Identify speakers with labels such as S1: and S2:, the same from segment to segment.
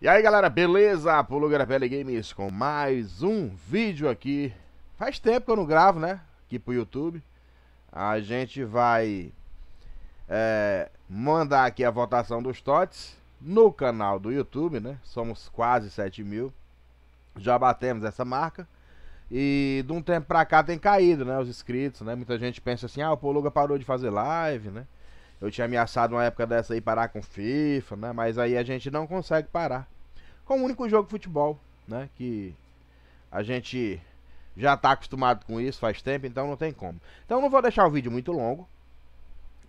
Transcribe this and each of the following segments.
S1: E aí galera, beleza? Pulo Garapelli Games com mais um vídeo aqui Faz tempo que eu não gravo, né? Aqui pro YouTube A gente vai é, mandar aqui a votação dos TOTS No canal do YouTube, né? Somos quase 7 mil Já batemos essa marca E de um tempo pra cá tem caído, né? Os inscritos, né? Muita gente pensa assim, ah, o Poluga parou de fazer live, né? Eu tinha ameaçado uma época dessa aí parar com FIFA, né? Mas aí a gente não consegue parar. Com o único jogo de futebol, né? Que a gente já tá acostumado com isso faz tempo, então não tem como. Então não vou deixar o vídeo muito longo.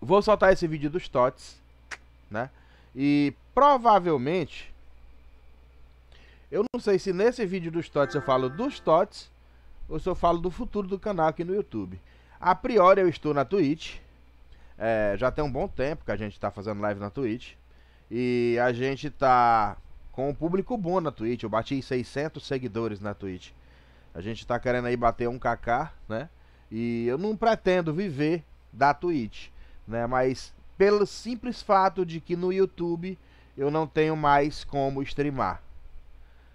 S1: Vou soltar esse vídeo dos TOTS, né? E provavelmente... Eu não sei se nesse vídeo dos TOTS eu falo dos TOTS ou se eu falo do futuro do canal aqui no YouTube. A priori eu estou na Twitch, é, já tem um bom tempo que a gente tá fazendo live na Twitch. E a gente tá com um público bom na Twitch. Eu bati 600 seguidores na Twitch. A gente tá querendo aí bater um kk, né? E eu não pretendo viver da Twitch, né? Mas pelo simples fato de que no YouTube eu não tenho mais como streamar.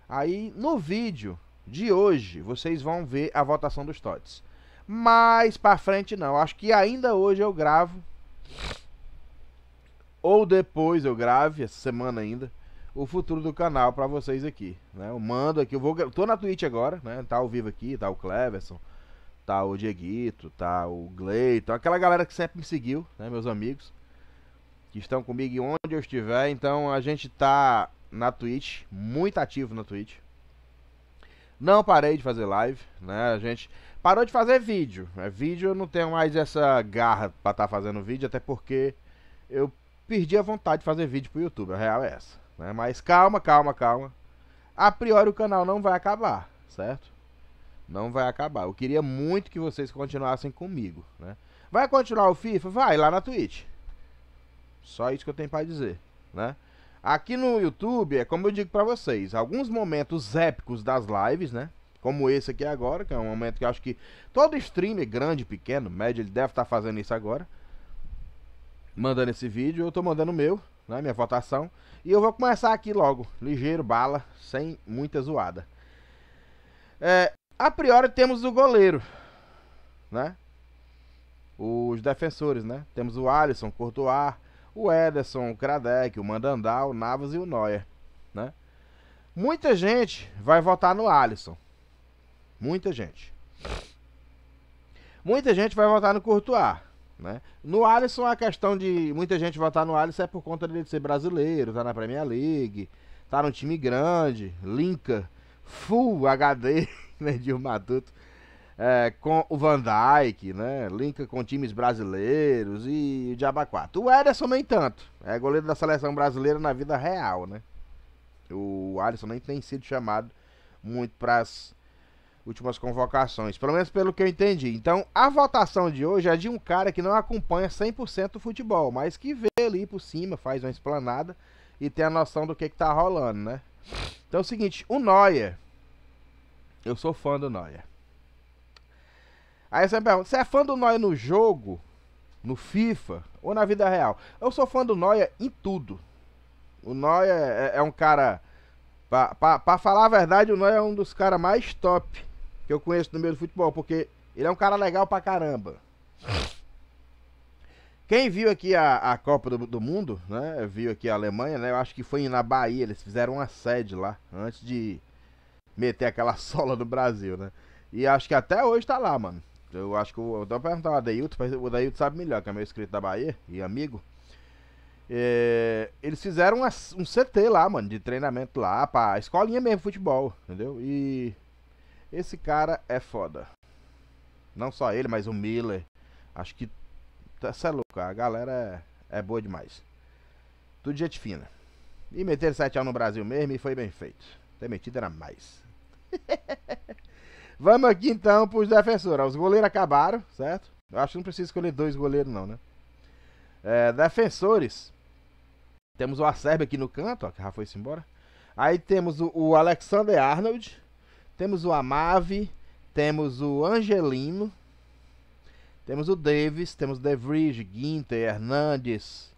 S1: Aí no vídeo de hoje vocês vão ver a votação dos TOTS. Mais para frente não, acho que ainda hoje eu gravo ou depois eu grave essa semana ainda o futuro do canal para vocês aqui, né? Eu mando aqui, eu vou, tô na Twitch agora, né? Tá ao vivo aqui, tá o Cleverson, tá o Dieguito, tá o Gleiton, aquela galera que sempre me seguiu, né, meus amigos, que estão comigo onde eu estiver. Então a gente tá na Twitch, muito ativo na Twitch. Não parei de fazer live, né? A gente parou de fazer vídeo. É, vídeo eu não tenho mais essa garra pra estar tá fazendo vídeo, até porque eu perdi a vontade de fazer vídeo pro YouTube, a real é essa. Né? Mas calma, calma, calma. A priori o canal não vai acabar, certo? Não vai acabar. Eu queria muito que vocês continuassem comigo, né? Vai continuar o FIFA? Vai, lá na Twitch. Só isso que eu tenho pra dizer, né? Aqui no YouTube, é como eu digo pra vocês, alguns momentos épicos das lives, né? como esse aqui agora, que é um momento que eu acho que todo streamer, grande, pequeno, médio, ele deve estar tá fazendo isso agora. Mandando esse vídeo, eu estou mandando o meu, né, minha votação. E eu vou começar aqui logo, ligeiro, bala, sem muita zoada. É, a priori temos o goleiro, né? Os defensores, né? Temos o Alisson, Courtois, o Ederson, o Kradek, o Mandandal, o Navas e o Neuer, né? Muita gente vai votar no Alisson, Muita gente. Muita gente vai votar no Courtois. Né? No Alisson, a questão de muita gente votar no Alisson é por conta dele ser brasileiro, tá na Premier League, tá num time grande, linka, full HD, né, de um matuto, é, com o Van Dijk, né, linka com times brasileiros e o Diaba 4. O Ederson nem tanto, é goleiro da seleção brasileira na vida real, né? O Alisson nem tem sido chamado muito para as últimas convocações, pelo menos pelo que eu entendi. Então, a votação de hoje é de um cara que não acompanha 100% o futebol, mas que vê ali por cima, faz uma esplanada e tem a noção do que, que tá rolando, né? Então é o seguinte, o Noia eu sou fã do Noia Aí você me pergunta, você é fã do Noia no jogo, no FIFA ou na vida real? Eu sou fã do Noia em tudo. O Noia é, é um cara... Pra, pra, pra falar a verdade, o Noia é um dos caras mais top que eu conheço no meio do futebol, porque ele é um cara legal pra caramba. Quem viu aqui a, a Copa do, do, Mundo, né? Viu aqui a Alemanha, né? Eu acho que foi na Bahia, eles fizeram uma sede lá, antes de meter aquela sola no Brasil, né? E acho que até hoje tá lá, mano. Eu acho que eu, vou perguntar o Adailton, o Adailton sabe melhor, que é meu inscrito da Bahia e amigo. É, eles fizeram uma, um CT lá, mano, de treinamento lá, pra escolinha mesmo, futebol, entendeu? E esse cara é foda. Não só ele, mas o Miller. Acho que. Você é louco, a galera é, é boa demais. Tudo gente fina. E meter 7 ao no Brasil mesmo e foi bem feito. Ter metido era mais. Vamos aqui então para os defensores. Os goleiros acabaram, certo? Eu acho que não precisa escolher dois goleiros, não, né? É, defensores. Temos o Acerbe aqui no canto, ó, que já foi-se embora. Aí temos o, o Alexander Arnold, temos o Amave, temos o Angelino, temos o Davis, temos o Devridge, Guinter, Hernandes,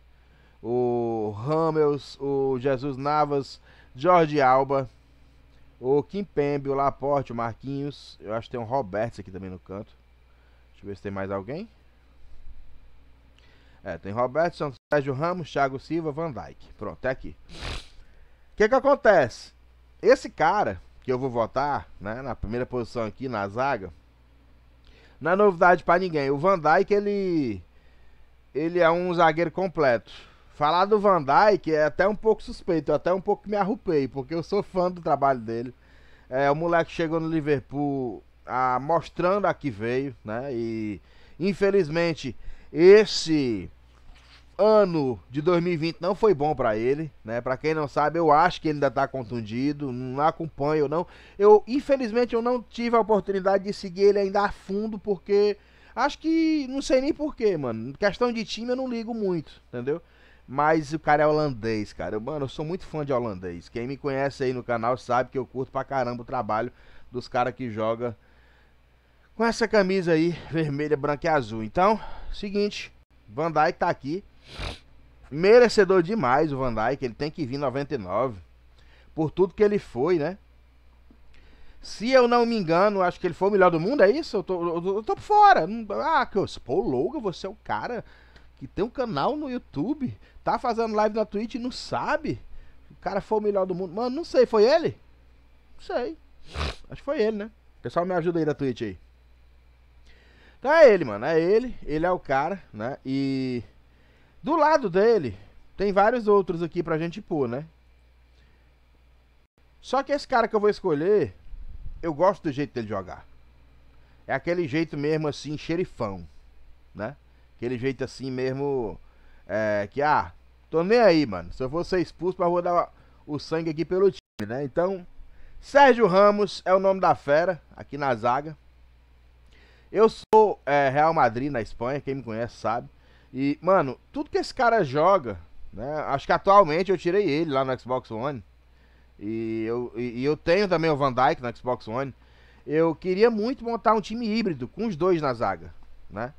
S1: o Ramos, o Jesus Navas, Jorge Alba, o Kimpembe, o Laporte, o Marquinhos. Eu acho que tem um Roberts aqui também no canto. Deixa eu ver se tem mais alguém. É, tem Robertson, Sérgio Ramos, Thiago Silva, Van Dyke. Pronto, é aqui. O que que acontece? Esse cara, que eu vou votar, né, na primeira posição aqui na zaga, não é novidade para ninguém. O Van Dijk, ele ele é um zagueiro completo. Falar do Van Dijk é até um pouco suspeito, até um pouco me arrupei, porque eu sou fã do trabalho dele. É, o moleque chegou no Liverpool a, ah, mostrando a que veio, né? E infelizmente esse ano de 2020 não foi bom para ele, né? Para quem não sabe, eu acho que ele ainda tá contundido, não acompanho não. Eu, infelizmente, eu não tive a oportunidade de seguir ele ainda a fundo porque acho que não sei nem porquê, mano. Questão de time eu não ligo muito, entendeu? Mas o cara é holandês, cara. Mano, eu sou muito fã de holandês. Quem me conhece aí no canal sabe que eu curto pra caramba o trabalho dos caras que joga com essa camisa aí, vermelha, branca e azul. Então, seguinte, Van Dijk tá aqui. Merecedor demais o Van Dyke, ele tem que vir 99 por tudo que ele foi, né? Se eu não me engano, acho que ele foi o melhor do mundo, é isso? Eu tô, eu tô fora. Hum, ah, que eu, pô, Logan, você é o cara que tem um canal no YouTube, tá fazendo live na Twitch e não sabe. O cara foi o melhor do mundo. Mano, não sei, foi ele? Não sei. Acho que foi ele, né? Pessoal, me ajuda aí da Twitch aí. Então é ele, mano. É ele. Ele é o cara, né? E. Do lado dele, tem vários outros aqui pra gente pôr, né? Só que esse cara que eu vou escolher, eu gosto do jeito dele jogar. É aquele jeito mesmo assim, xerifão, né? Aquele jeito assim mesmo, é, que, ah, tô nem aí, mano. Se eu for ser expulso, eu vou dar o sangue aqui pelo time, né? Então, Sérgio Ramos é o nome da fera, aqui na zaga. Eu sou é, Real Madrid na Espanha, quem me conhece sabe. E, mano, tudo que esse cara joga, né? Acho que atualmente eu tirei ele lá no Xbox One. E eu, e, eu tenho também o Van Dyke no Xbox One. Eu queria muito montar um time híbrido com os dois na zaga, né?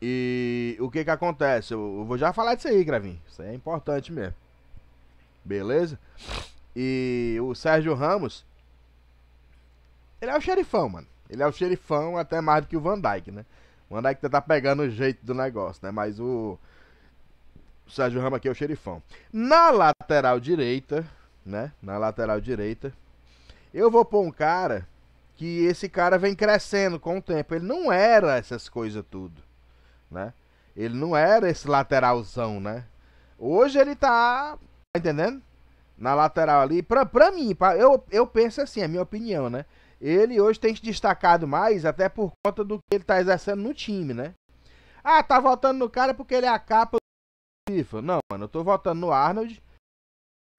S1: E o que que acontece? Eu, eu vou já falar disso aí, Gravin. Isso aí é importante mesmo. Beleza? E o Sérgio Ramos, ele é o xerifão, mano. Ele é o xerifão até mais do que o Van Dyke, né? O Van é que tá pegando o jeito do negócio, né? Mas o, o Sérgio Ramos aqui é o xerifão. Na lateral direita, né? Na lateral direita, eu vou pôr um cara que esse cara vem crescendo com o tempo. Ele não era essas coisas tudo, né? Ele não era esse lateralzão, né? Hoje ele tá, tá entendendo? Na lateral ali, pra, pra mim, pra, eu, eu penso assim, é a minha opinião, né? Ele hoje tem se destacado mais, até por conta do que ele está exercendo no time, né? Ah, tá votando no cara porque ele é a capa do FIFA. Não, mano, eu tô votando no Arnold.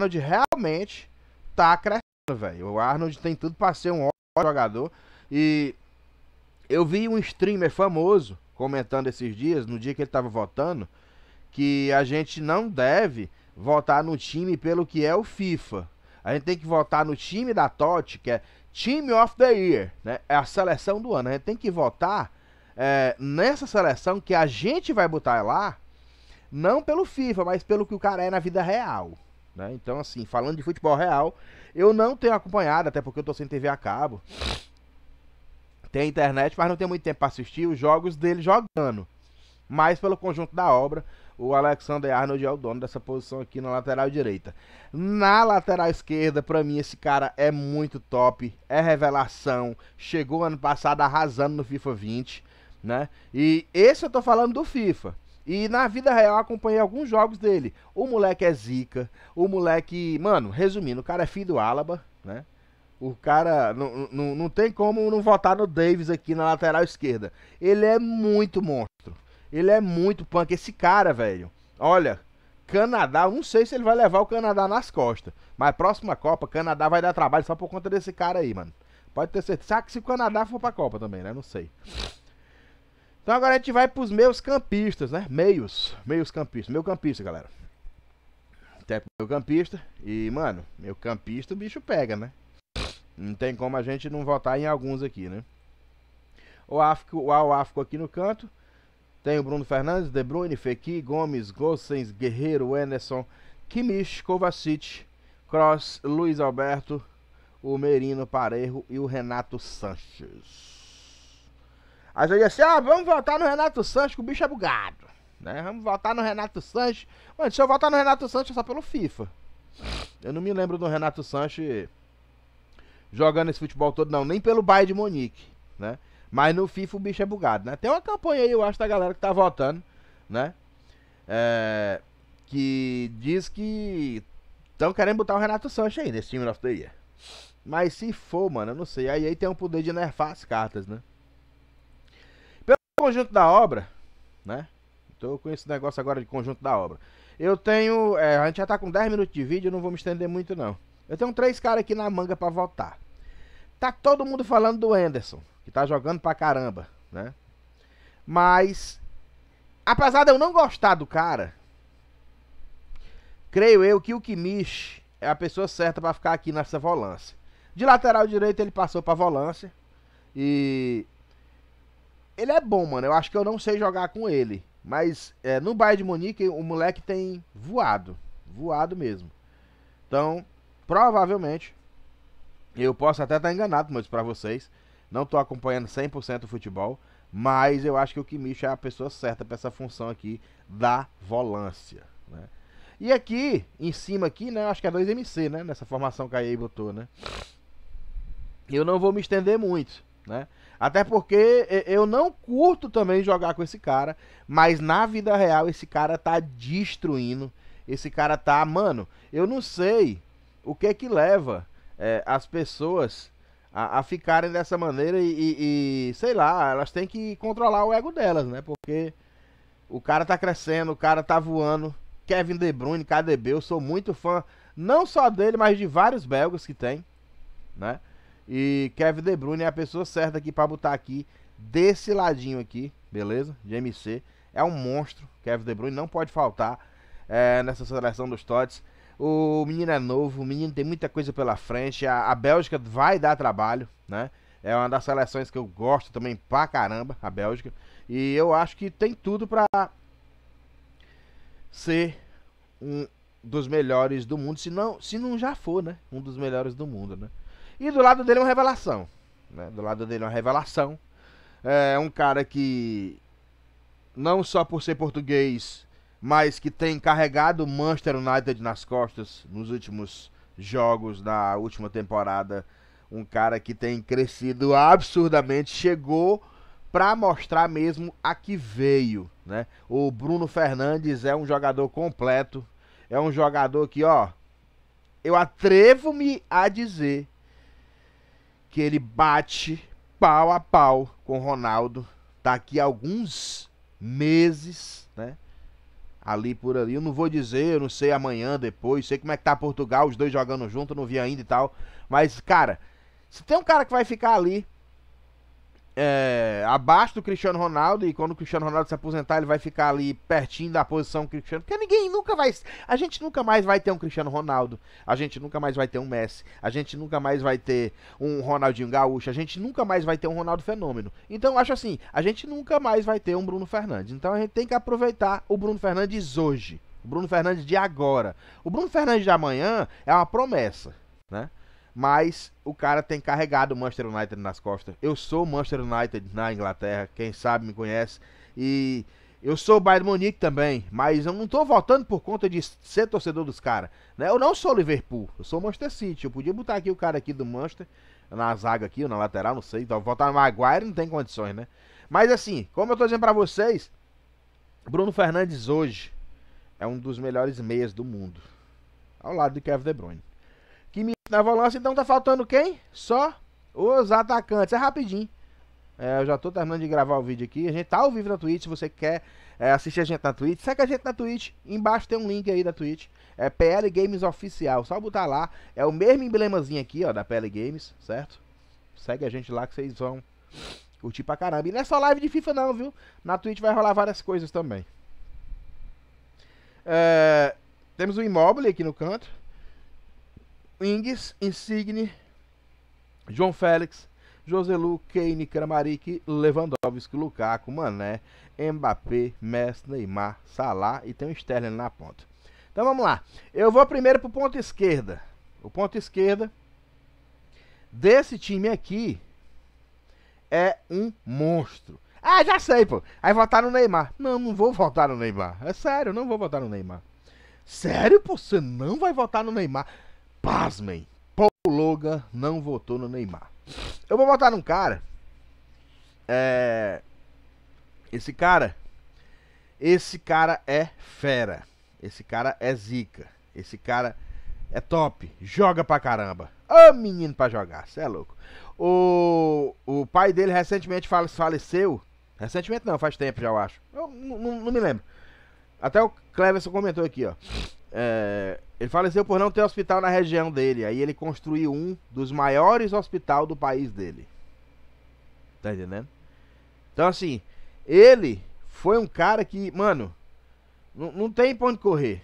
S1: O Arnold realmente tá crescendo, velho. O Arnold tem tudo pra ser um ótimo jogador. E eu vi um streamer famoso comentando esses dias, no dia que ele tava votando, que a gente não deve votar no time pelo que é o FIFA. A gente tem que votar no time da Totti, que é Time of the Year, né? É a seleção do ano. A gente tem que votar é, nessa seleção que a gente vai botar lá, não pelo FIFA, mas pelo que o cara é na vida real. Né? Então, assim, falando de futebol real, eu não tenho acompanhado, até porque eu tô sem TV a cabo. Tem internet, mas não tem muito tempo para assistir os jogos dele jogando. Mas pelo conjunto da obra, o Alexander Arnold é o dono dessa posição aqui na lateral direita. Na lateral esquerda, para mim, esse cara é muito top, é revelação. Chegou ano passado arrasando no FIFA 20, né? E esse eu tô falando do FIFA. E na vida real acompanhei alguns jogos dele. O moleque é zica, o moleque. Mano, resumindo, o cara é filho do Alaba, né? O cara. Não, não, não tem como não votar no Davis aqui na lateral esquerda. Ele é muito monstro. Ele é muito punk. Esse cara, velho. Olha, Canadá, eu não sei se ele vai levar o Canadá nas costas. Mas próxima Copa, Canadá vai dar trabalho só por conta desse cara aí, mano. Pode ter certeza. Sabe que se o Canadá for pra Copa também, né? Não sei. Então agora a gente vai pros meus campistas, né? Meios. Meios campistas. Meu campista, galera. Até pro meu campista. E, mano, meu campista o bicho pega, né? Não tem como a gente não votar em alguns aqui, né? O Áfico, o Al Áfico aqui no canto. Tem o Bruno Fernandes, De Bruyne, Fekir, Gomes, Gossens, Guerreiro, Enerson, Kimish, Kovacic, Cross, Luiz Alberto, o Merino Parejo e o Renato Sanches. Aí eu assim, ah, vamos votar no Renato Sanches, que o bicho é bugado. Né? Vamos votar no Renato Sanches. Mano, se eu votar no Renato Sanches é só pelo FIFA. Eu não me lembro do Renato Sanches jogando esse futebol todo, não. Nem pelo Bayern de Monique, né? Mas no FIFA o bicho é bugado, né? Tem uma campanha aí, eu acho, da galera que tá votando, né? É, que diz que estão querendo botar o Renato Sanches aí nesse time of the Year. Mas se for, mano, eu não sei. Aí, aí tem um poder de nerfar as cartas, né? Pelo conjunto da obra, né? Tô com esse negócio agora de conjunto da obra. Eu tenho. É, a gente já tá com 10 minutos de vídeo, eu não vou me estender muito, não. Eu tenho três caras aqui na manga para votar. Tá todo mundo falando do Anderson que tá jogando pra caramba, né? Mas, apesar de eu não gostar do cara, creio eu que o Kimish é a pessoa certa para ficar aqui nessa volância. De lateral direito ele passou pra volância e ele é bom, mano. Eu acho que eu não sei jogar com ele. Mas é, no Bayern de Munique o moleque tem voado. Voado mesmo. Então, provavelmente, eu posso até estar enganado, mas para vocês, não estou acompanhando 100% o futebol, mas eu acho que o Kimmich é a pessoa certa para essa função aqui da volância, né? E aqui, em cima aqui, né, acho que é 2MC, né, nessa formação que a EA botou, né? Eu não vou me estender muito, né? Até porque eu não curto também jogar com esse cara, mas na vida real esse cara tá destruindo. Esse cara tá, mano, eu não sei o que é que leva é, as pessoas a, a ficarem dessa maneira e, e, e, sei lá, elas têm que controlar o ego delas, né? Porque o cara tá crescendo, o cara tá voando. Kevin De Bruyne, KDB, eu sou muito fã, não só dele, mas de vários belgas que tem, né? E Kevin De Bruyne é a pessoa certa aqui para botar aqui desse ladinho aqui, beleza? De MC. É um monstro. Kevin De Bruyne não pode faltar é, nessa seleção dos Tots. O menino é novo, o menino tem muita coisa pela frente. A, a Bélgica vai dar trabalho, né? É uma das seleções que eu gosto também pra caramba, a Bélgica. E eu acho que tem tudo pra ser um dos melhores do mundo, se não, se não já for, né? Um dos melhores do mundo, né? E do lado dele é uma revelação, né? Do lado dele é uma revelação. É um cara que não só por ser português mas que tem carregado o Manchester United nas costas nos últimos jogos da última temporada. Um cara que tem crescido absurdamente, chegou para mostrar mesmo a que veio, né? O Bruno Fernandes é um jogador completo, é um jogador que, ó, eu atrevo-me a dizer que ele bate pau a pau com Ronaldo daqui a alguns meses, né? ali por ali. Eu não vou dizer, eu não sei amanhã, depois, sei como é que tá Portugal, os dois jogando junto, não vi ainda e tal. Mas, cara, se tem um cara que vai ficar ali é, abaixo do Cristiano Ronaldo e quando o Cristiano Ronaldo se aposentar, ele vai ficar ali pertinho da posição do Cristiano, porque ninguém nunca vai, a gente nunca mais vai ter um Cristiano Ronaldo, a gente nunca mais vai ter um Messi, a gente nunca mais vai ter um Ronaldinho Gaúcho, a gente nunca mais vai ter um Ronaldo Fenômeno. Então, acho assim, a gente nunca mais vai ter um Bruno Fernandes. Então, a gente tem que aproveitar o Bruno Fernandes hoje, o Bruno Fernandes de agora. O Bruno Fernandes de amanhã é uma promessa, né? mas o cara tem carregado o Manchester United nas costas. Eu sou Manchester United na Inglaterra, quem sabe me conhece. E eu sou Bayern Munique também, mas eu não tô votando por conta de ser torcedor dos caras. Né? Eu não sou Liverpool, eu sou Manchester City. Eu podia botar aqui o cara aqui do Manchester, na zaga aqui, ou na lateral, não sei. Então, votar no Maguire não tem condições, né? Mas assim, como eu tô dizendo pra vocês, Bruno Fernandes hoje é um dos melhores meias do mundo. Ao lado de Kevin De Bruyne. Na volância, então, tá faltando quem? Só os atacantes. É rapidinho. É, eu já tô terminando de gravar o vídeo aqui. A gente tá ao vivo na Twitch. Se você quer é, assistir a gente na Twitch, segue a gente na Twitch. Embaixo tem um link aí da Twitch. É PL Games Oficial. Só botar lá. É o mesmo emblemazinho aqui, ó, da PL Games, certo? Segue a gente lá que vocês vão curtir pra caramba. E não é só live de FIFA, não, viu? Na Twitch vai rolar várias coisas também. É, temos o um imóvel aqui no canto. Ings, Insigne, João Félix, Joselu, Kane, Kramaric, Lewandowski, Lukaku, Mané, Mbappé, Messi, Neymar, Salah e tem o Sterling na ponta. Então vamos lá. Eu vou primeiro pro ponto esquerda. O ponto esquerda desse time aqui é um monstro. Ah, já sei, pô. Aí votar no Neymar. Não, não vou votar no Neymar. É sério, não vou votar no Neymar. Sério, pô, você não vai votar no Neymar? pasmem, Paul Logan não votou no Neymar. Eu vou votar num cara. É... Esse cara. Esse cara é fera. Esse cara é zica. Esse cara é top. Joga pra caramba. Ô oh, menino pra jogar, cê é louco. O, o pai dele recentemente faleceu. Recentemente não, faz tempo já, eu acho. Eu não, não me lembro. Até o Cleverson comentou aqui, ó. É, ele faleceu por não ter hospital na região dele. Aí ele construiu um dos maiores hospital do país dele. Tá entendendo? Então, assim, ele foi um cara que, mano, não tem pra onde correr.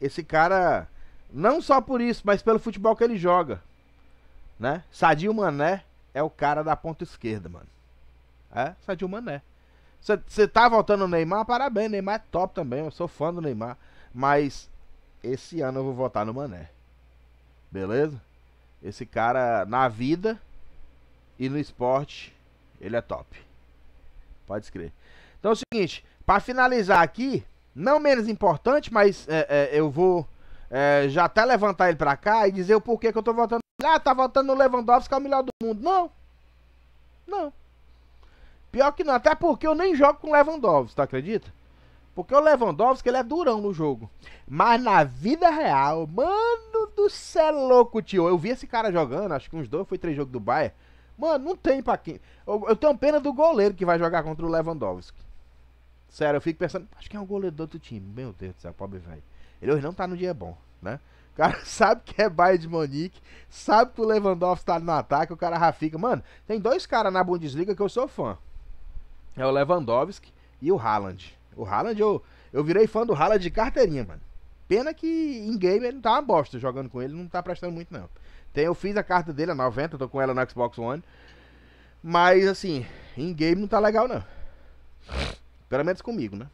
S1: Esse cara, não só por isso, mas pelo futebol que ele joga. Né? Sadio Mané é o cara da ponta esquerda, mano. É, Sadio Mané. Você tá voltando no Neymar? Parabéns, Neymar é top também. Eu sou fã do Neymar. Mas esse ano eu vou votar no Mané. Beleza? Esse cara na vida e no esporte, ele é top. Pode escrever. Então é o seguinte, para finalizar aqui, não menos importante, mas é, é, eu vou é, já até levantar ele para cá e dizer o porquê que eu tô votando. Ah, tá votando no Lewandowski, que é o melhor do mundo. Não. Não. Pior que não, até porque eu nem jogo com Lewandowski, tu acredita? Porque o Lewandowski, ele é durão no jogo. Mas na vida real, mano do céu louco, tio. Eu vi esse cara jogando, acho que uns dois, foi três jogos do Bayern. Mano, não tem pra quem. Eu, eu, tenho pena do goleiro que vai jogar contra o Lewandowski. Sério, eu fico pensando, acho que é um goleiro do outro time. Meu Deus do céu, pobre velho. Ele hoje não tá no dia bom, né? O cara sabe que é Bayern de Monique, sabe que o Lewandowski tá no ataque, o cara já fica. Mano, tem dois caras na Bundesliga que eu sou fã. É o Lewandowski e o Haaland. O Haaland, eu, eu virei fã do Haaland de carteirinha, mano. Pena que em game ele não tá uma bosta jogando com ele, não tá prestando muito, não. Tem, eu fiz a carta dele, a 90, tô com ela no Xbox One. Mas assim, em game não tá legal, não. Pelo menos comigo, né?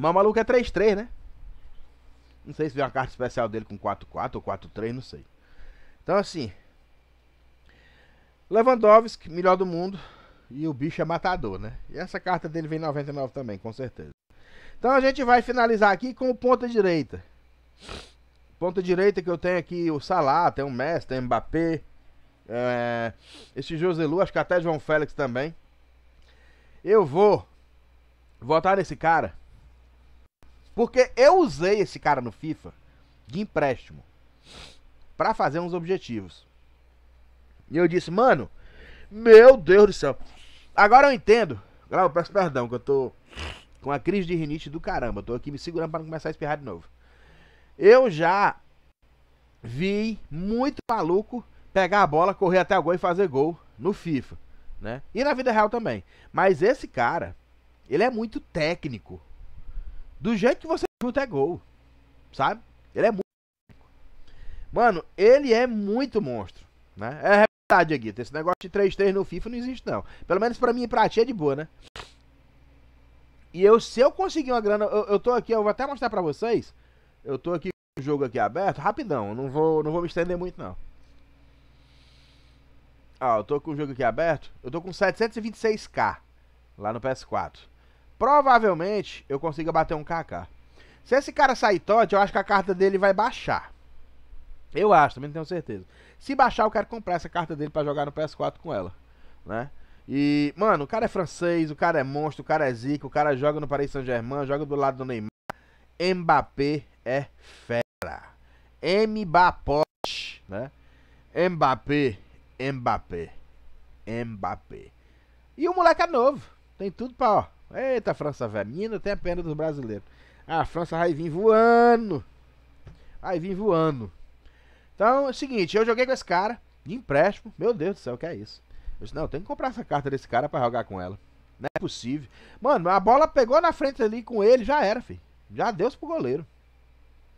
S1: Mas o maluco é 3-3, né? Não sei se veio uma carta especial dele com 4-4 ou 4-3, não sei. Então assim. Lewandowski, melhor do mundo. E o bicho é matador, né? E essa carta dele vem 99 também, com certeza. Então a gente vai finalizar aqui com o ponta direita. Ponta direita que eu tenho aqui o Salah, tem o Messi, tem o Mbappé. É, esse Joselu, acho que até João Félix também. Eu vou votar nesse cara. Porque eu usei esse cara no FIFA de empréstimo para fazer uns objetivos. E eu disse, mano, meu Deus do céu, Agora eu entendo. Grau, peço perdão, que eu tô com a crise de rinite do caramba. tô aqui me segurando para não começar a espirrar de novo. Eu já vi muito maluco pegar a bola, correr até o gol e fazer gol no FIFA, né? E na vida real também. Mas esse cara, ele é muito técnico. Do jeito que você chuta é gol, sabe? Ele é muito Mano, ele é muito monstro, né? É tá, Dieguito. Esse negócio de 3-3 no FIFA não existe, não. Pelo menos pra mim e pra ti é de boa, né? E eu, se eu conseguir uma grana, eu, eu tô aqui, eu vou até mostrar pra vocês. Eu tô aqui com o jogo aqui aberto, rapidão, não vou, não vou me estender muito, não. Ah, eu tô com o jogo aqui aberto, eu tô com 726k lá no PS4. Provavelmente eu consiga bater um KK. Se esse cara sair tot, eu acho que a carta dele vai baixar. Eu acho, também não tenho certeza. Se baixar, eu quero comprar essa carta dele para jogar no PS4 com ela, né? E, mano, o cara é francês, o cara é monstro, o cara é zica, o cara joga no Paris Saint-Germain, joga do lado do Neymar. Mbappé é fera. Mbappé, né? Mbappé, Mbappé, Mbappé. E o moleque é novo. Tem tudo pra, ó. Eita, França velha. Menina, tem a pena dos brasileiros. Ah, a França vai vir voando. Vai vir voando. Então é o seguinte, eu joguei com esse cara de empréstimo. Meu Deus do céu, o que é isso? Eu disse, não, eu tenho que comprar essa carta desse cara para jogar com ela. Não é possível. Mano, a bola pegou na frente ali com ele, já era, filho. Já deu pro goleiro.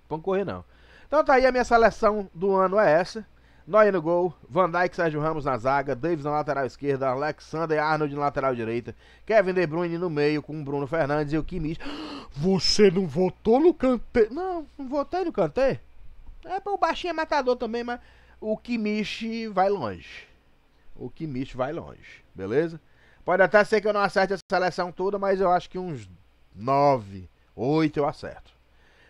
S1: Vamos correr não. Então tá aí a minha seleção do ano é essa. Noia no gol, Van Dijk, Sérgio Ramos na zaga, Davis na lateral esquerda, Alexander Arnold na lateral direita, Kevin De Bruyne no meio com Bruno Fernandes e o Kimmich. Você não votou no Kanté? Não, não votei no Kanté. É, o baixinho é matador também, mas o Kimishi vai longe. O Kimishi vai longe, beleza? Pode até ser que eu não acerte essa seleção toda, mas eu acho que uns 9, 8 eu acerto.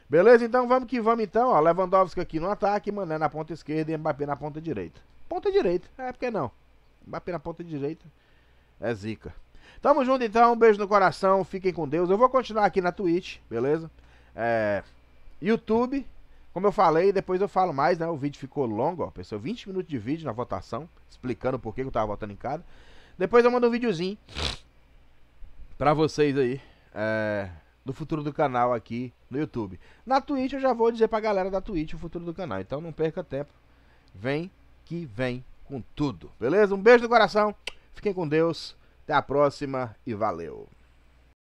S1: Beleza? Então vamos que vamos então, ó. Lewandowski aqui no ataque, Mané na ponta esquerda e Mbappé na ponta direita. Ponta direita, é porque não. Mbappé na ponta direita é zica. Tamo junto então, um beijo no coração, fiquem com Deus. Eu vou continuar aqui na Twitch, beleza? É, YouTube, como eu falei, depois eu falo mais, né? O vídeo ficou longo, ó, pessoal. 20 minutos de vídeo na votação, explicando por que eu tava votando em cada. Depois eu mando um videozinho pra vocês aí, é, do futuro do canal aqui no YouTube. Na Twitch eu já vou dizer pra galera da Twitch o futuro do canal, então não perca tempo. Vem que vem com tudo, beleza? Um beijo no coração, fiquem com Deus, até a próxima e valeu!